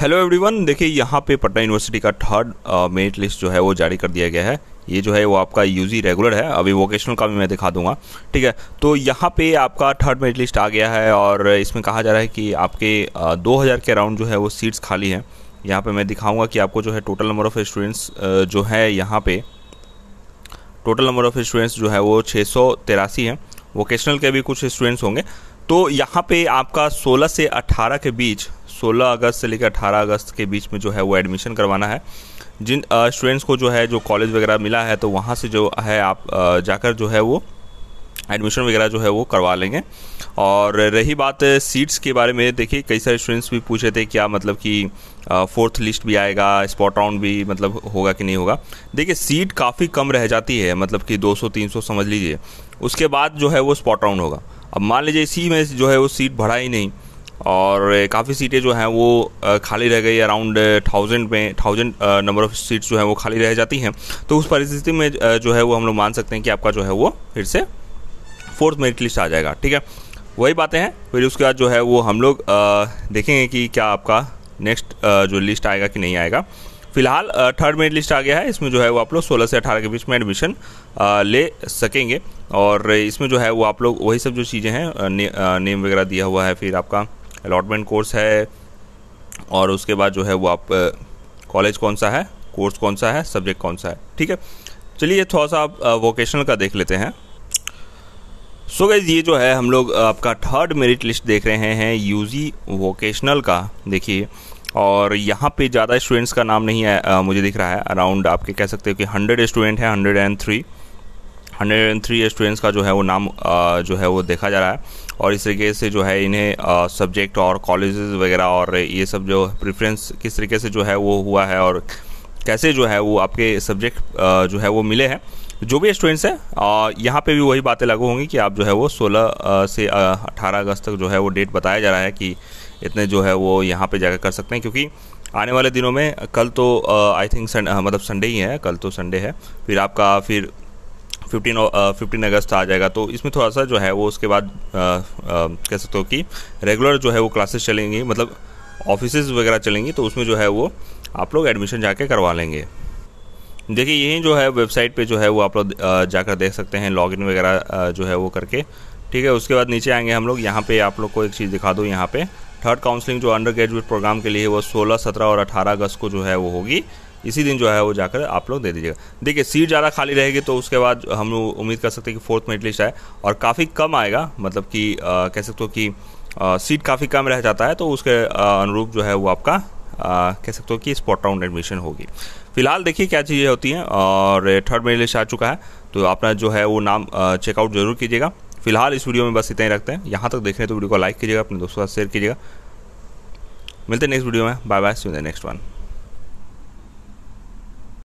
hello everyone देखिए यहाँ पे पटना यूनिवर्सिटी का थर्ड मेरिट लिस्ट जो है वो जारी कर दिया गया है ये जो है वो आपका यूजी रेगुलर है अभी वोकेशनल का भी मैं दिखा दूंगा ठीक है तो यहाँ पे आपका थर्ड मेरिट लिस्ट आ गया है और इसमें कहा जा रहा है कि आपके दो हज़ार के अराउंड जो है वो सीट्स खाली हैं यहाँ पर मैं दिखाऊँगा कि आपको जो है टोटल नंबर ऑफ़ स्टूडेंट्स जो है यहाँ पे टोटल नंबर ऑफ़ स्टूडेंट्स जो है वो छः हैं वोकेशनल के भी कुछ स्टूडेंट्स होंगे तो यहाँ पे आपका 16 से 18 के बीच 16 अगस्त से लेकर 18 अगस्त के बीच में जो है वो एडमिशन करवाना है जिन स्टूडेंट्स को जो है जो कॉलेज वगैरह मिला है तो वहाँ से जो है आप जाकर जो है वो एडमिशन वगैरह जो है वो करवा लेंगे और रही बात सीट्स के बारे में देखिए कई सारे स्टूडेंट्स भी पूछे थे क्या मतलब कि फोर्थ लिस्ट भी आएगा स्पॉट राउंड भी मतलब होगा कि नहीं होगा देखिए सीट काफ़ी कम रह जाती है मतलब कि 200 300 समझ लीजिए उसके बाद जो है वो स्पॉट राउंड होगा अब मान लीजिए इसी में जो है वो सीट बढ़ा ही नहीं और काफ़ी सीटें जो हैं वो खाली रह गई अराउंड थाउजेंड में थाउजेंड नंबर ऑफ़ सीट्स जो हैं वो खाली रह जाती हैं तो उस परिस्थिति में जो है वो हम लोग मान सकते हैं कि आपका जो है वो फिर से फोर्थ मेरिट लिस्ट आ जाएगा ठीक है वही बातें हैं फिर उसके बाद जो है वो हम लोग देखेंगे कि क्या आपका नेक्स्ट जो लिस्ट आएगा कि नहीं आएगा फिलहाल थर्ड मेरिट लिस्ट आ गया है इसमें जो है वो आप लोग 16 से 18 के बीच में एडमिशन ले सकेंगे और इसमें जो है वो आप लोग वही सब जो चीज़ें हैं ने, नेम वगैरह दिया हुआ है फिर आपका अलॉटमेंट कोर्स है और उसके बाद जो है वो आप कॉलेज कौन सा है कोर्स कौन सा है सब्जेक्ट कौन सा है ठीक है चलिए थोड़ा सा आप वोकेशनल का देख लेते हैं सो so गैज़ ये जो है हम लोग आपका थर्ड मेरिट लिस्ट देख रहे हैं यूजी वोकेशनल का देखिए और यहाँ पे ज़्यादा स्टूडेंट्स का नाम नहीं है आ, मुझे दिख रहा है अराउंड आपके कह सकते हो कि हंड्रेड स्टूडेंट हैं हंड्रेड एंड थ्री 103 स्टूडेंट्स का जो है वो नाम जो है वो देखा जा रहा है और इस तरीके से जो है इन्हें सब्जेक्ट और कॉलेज वगैरह और ये सब जो प्रेफरेंस किस तरीके से जो है वो हुआ है और कैसे जो है वो आपके सब्जेक्ट जो है वो मिले हैं जो भी स्टूडेंट्स हैं यहाँ पे भी वही बातें लागू होंगी कि आप जो है वो 16 से 18 अगस्त तक जो है वो डेट बताया जा रहा है कि इतने जो है वो यहाँ पे जाकर कर सकते हैं क्योंकि आने वाले दिनों में कल तो आई थिंक मतलब संडे ही है कल तो संडे है फिर आपका फिर फिफ्टीन फिफ्टीन अगस्त आ जाएगा तो इसमें थोड़ा सा जो है वो उसके बाद कह सकते हो कि रेगुलर जो है वो क्लासेस चलेंगी मतलब ऑफिस वगैरह चलेंगी तो उसमें जो है वो आप लोग एडमिशन जाके करवा लेंगे देखिए यही जो है वेबसाइट पे जो है वो आप लोग जाकर देख सकते हैं लॉगिन वगैरह जो है वो करके ठीक है उसके बाद नीचे आएंगे हम लोग यहाँ पे आप लोग को एक चीज़ दिखा दूँ यहाँ पे थर्ड काउंसलिंग जो अंडर ग्रेजुएट प्रोग्राम के लिए वो 16, 17 और 18 अगस्त को जो है वो होगी इसी दिन जो है वो जाकर आप लोग दे दीजिएगा देखिए सीट ज़्यादा खाली रहेगी तो उसके बाद हम लोग उम्मीद कर सकते हैं कि फोर्थ मेरिट लिस्ट आए और काफ़ी कम आएगा मतलब कि कह सकते हो कि सीट काफ़ी कम रह जाता है तो उसके अनुरूप जो है वो आपका कह सकते हो कि स्पॉट राउंड एडमिशन होगी फिलहाल देखिए क्या चीज़ें होती हैं और थर्ड मेरिट लिस्ट आ चुका है तो अपना जो है वो नाम चेकआउट जरूर कीजिएगा फिलहाल इस वीडियो में बस इतना ही रखते हैं यहाँ तक देख रहे हैं तो वीडियो को लाइक कीजिएगा अपने दोस्तों के साथ शेयर कीजिएगा मिलते हैं नेक्स्ट वीडियो में bye bye see the next one